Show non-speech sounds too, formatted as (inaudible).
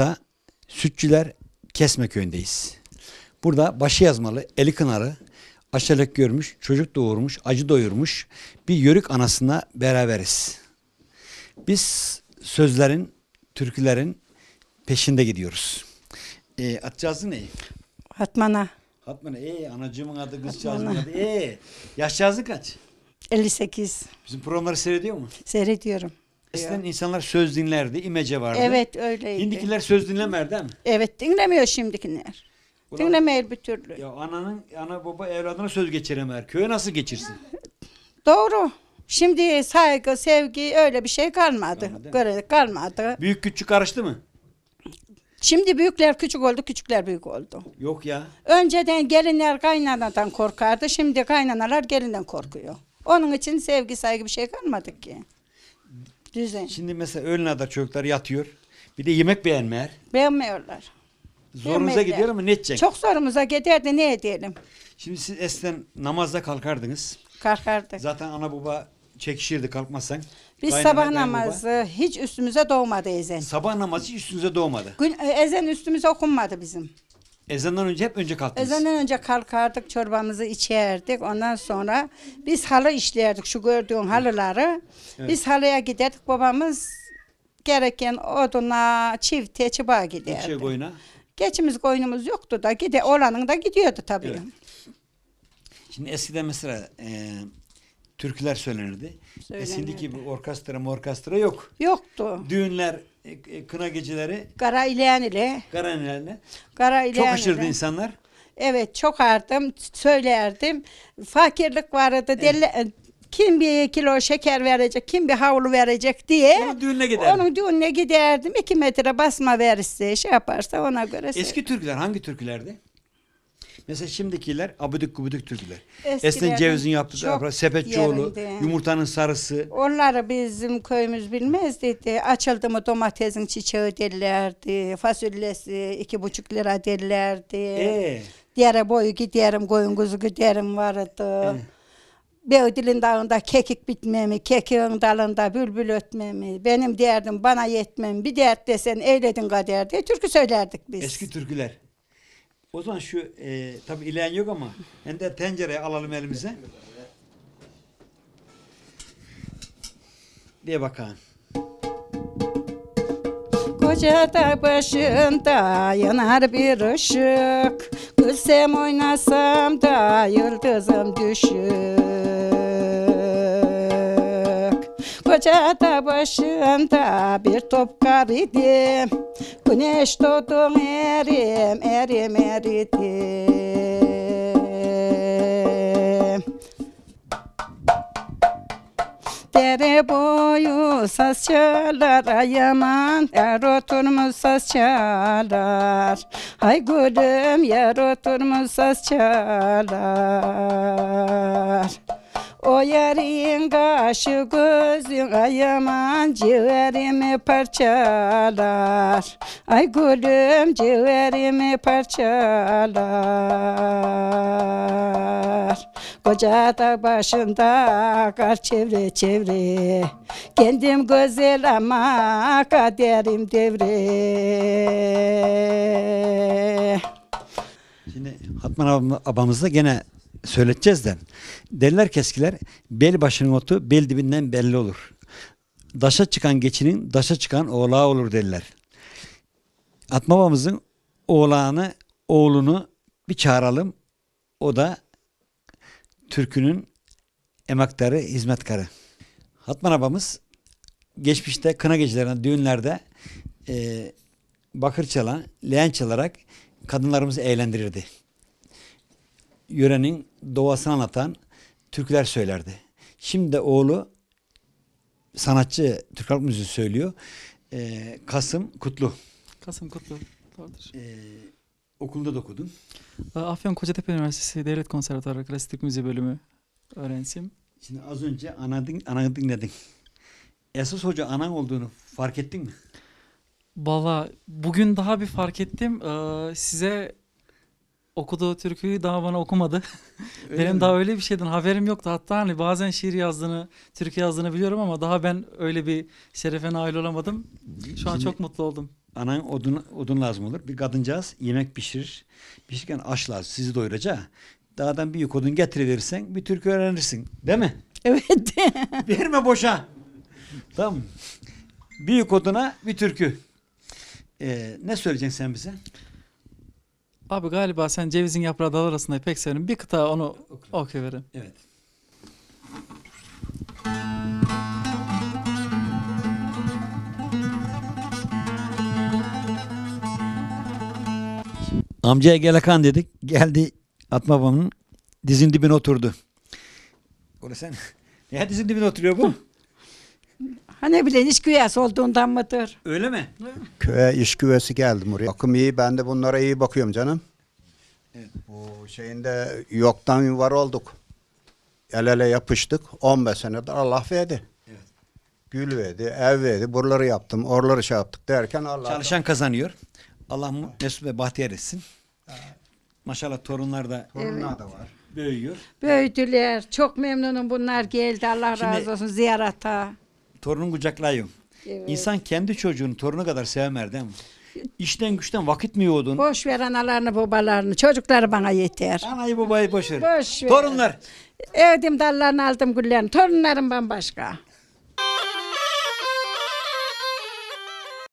Tokat'ta Sütçüler Kesme köyündeyiz. Burada başı yazmalı, eli kınarı, aşçılık görmüş, çocuk doğurmuş, acı doyurmuş bir yörük anasına beraberiz. Biz sözlerin, türkülerin peşinde gidiyoruz. E, ee, atacağızı ne? Hatmana. Hatmana. Ee, anacığımın adı, kızcağızın adı. Ee. yaşcağızı kaç? 58. Bizim programları seyrediyor mu? Seyrediyorum. Eskiden insanlar söz dinlerdi, imece vardı. Evet öyleydi. Hindikiler söz dinlemez değil mi? Evet dinlemiyor şimdikiler. Ulan- Dinlemeyiz bir türlü. Ya ananın, ana baba evladına söz geçiremez. Köye nasıl geçirsin? (laughs) Doğru. Şimdi saygı, sevgi öyle bir şey kalmadı. Kalmadı. kalmadı. Büyük küçük karıştı mı? Şimdi büyükler küçük oldu, küçükler büyük oldu. Yok ya. Önceden gelinler kaynanadan korkardı. Şimdi kaynanalar gelinden korkuyor. Onun için sevgi, saygı bir şey kalmadı ki. Düzen. Şimdi mesela öğlen kadar çocuklar yatıyor. Bir de yemek beğenmeyer. Beğenmiyorlar. Zorunuza gidiyor ama ne edecek? Çok zorumuza giderdi ne edelim. Şimdi siz eskiden namazda kalkardınız. Kalkardık. Zaten ana baba çekişirdi kalkmazsan. Biz Kaynana, sabah kaynbaba. namazı hiç üstümüze doğmadı ezen. Sabah namazı hiç üstünüze doğmadı. Gün, e, ezen üstümüze okunmadı bizim. Ezandan önce hep önce kalktınız. Ezandan önce kalkardık, çorbamızı içerdik. Ondan sonra biz halı işlerdik, şu gördüğün halıları. Evet. Biz halıya giderdik, babamız gereken oduna, çifte, çıbağa giderdi. Geçiyor boyuna. Geçimiz koyunumuz yoktu da gide olanın da gidiyordu tabii. Evet. Şimdi eskiden mesela e, türküler söylenirdi. E, söylenirdi. E şimdiki bir orkestra morkestra yok. Yoktu. Düğünler, e, e kına geceleri. Kara ileyen ile. Kara ileyen ile. Kara İleyen Çok aşırdı insanlar. Evet çok ardım, söylerdim. Fakirlik vardı. Evet. Deli, e, kim bir kilo şeker verecek, kim bir havlu verecek diye. Onun düğününe giderdim. Onun düğününe giderdim. İki metre basma verirse, şey yaparsa ona göre. Eski türküler hangi türkülerdi? Mesela şimdikiler abidik gubidik türküler. Eskiden cevizin yaptığı, sepetçoğlu, yerinde. yumurtanın sarısı. Onları bizim köyümüz bilmez dedi. Açıldı mı domatesin çiçeği derlerdi. Fasulyesi iki buçuk lira derlerdi. Ee? Dere boyu giderim, koyun kuzu giderim vardı. Ee? Beydil'in dalında kekik bitmemi, kekiğin dalında bülbül ötmemi, benim derdim bana yetmem, bir dert desen eyledin kader diye türkü söylerdik biz. Eski türküler. O zaman şu e, tabi ilen yok ama hem de tencereyi alalım elimize. Diye bakalım. Koca başında yanar bir ışık Gülsem oynasam da yıldızım düşük Bacada başında bir top kar idim Güneş doğdum erim erim eridi. Dere boyu saz çalar ayaman Yer oturmuş saz çalar Ay gülüm yer oturmuş saz çalar o yarın kaşı gözün ayaman ciğerimi parçalar Ay gülüm ciğerimi parçalar Koca da başında kar çevre çevre Kendim güzel ama kaderim devre Şimdi Hatman abamızla gene söyleteceğiz de. Derler keskiler bel başının otu bel dibinden belli olur. Daşa çıkan geçinin daşa çıkan oğlağı olur derler. Atmamamızın oğlağını, oğlunu bir çağıralım. O da türkünün emaktarı, hizmetkarı. Hatman abamız geçmişte kına gecelerinde, düğünlerde e, bakır çalan, leğen çalarak kadınlarımızı eğlendirirdi yörenin doğasını anlatan türküler söylerdi. Şimdi de oğlu sanatçı Türk Halk Müziği söylüyor. Ee, Kasım Kutlu. Kasım Kutlu. Doğrudur. Ee, okulda da okudun. Ee, Afyon Kocatepe Üniversitesi Devlet Konservatuarı Klasik Türk Müziği bölümü öğrencisiyim. Şimdi az önce anadın, anadın dinledin. Esas hoca anan olduğunu fark ettin mi? Valla bugün daha bir fark ettim. Ee, size okuduğu türküyü daha bana okumadı. (laughs) Öyle Benim mi? daha öyle bir şeyden haberim yoktu. Hatta hani bazen şiir yazdığını, türkü yazdığını biliyorum ama daha ben öyle bir şerefe nail olamadım. Şu an çok mutlu oldum. Anan odun, odun lazım olur. Bir kadıncağız yemek pişirir. Pişirken aç lazım. Sizi doyuracak. Dağdan bir yük odun getiriverirsen bir türkü öğrenirsin. Değil mi? (laughs) Evet. (laughs) Verme boşa. tamam. Bir yük oduna bir türkü. Ee, ne söyleyeceksin sen bize? Abi galiba sen cevizin yaprağı dal arasında ipek severim. Bir kıta onu okuyuverin. Evet. Amcaya gelekan dedik. Geldi Atma babamın dizin dibine oturdu. Orada sen... (laughs) Ne dizin dibine oturuyor bu? Hani bilen iş güvesi olduğundan mıdır? Öyle mi? Köye iş güvesi geldi buraya. Bakım iyi ben de bunlara iyi bakıyorum canım. Evet. Bu şeyinde yoktan var olduk. El ele yapıştık. 15 senedir Allah verdi. Evet. Gül verdi, ev verdi. Buraları yaptım, oraları şey yaptık derken Allah Çalışan kazanıyor. Allah mu- mesut ve bahtiyar etsin. Maşallah torunlar da torunlar da var. büyüyor. Büyüdüler. Çok memnunum bunlar geldi. Allah Şimdi- razı olsun ziyarata torunun kucaklayayım. Evet. İnsan kendi çocuğunu torunu kadar sevmer değil mi? İşten güçten vakit mi yoğdun? Boş ver analarını babalarını. Çocuklar bana yeter. Anayı babayı boş ver. Boş ver. Torunlar. Evdim dallarını aldım güllerini. Torunlarım bambaşka.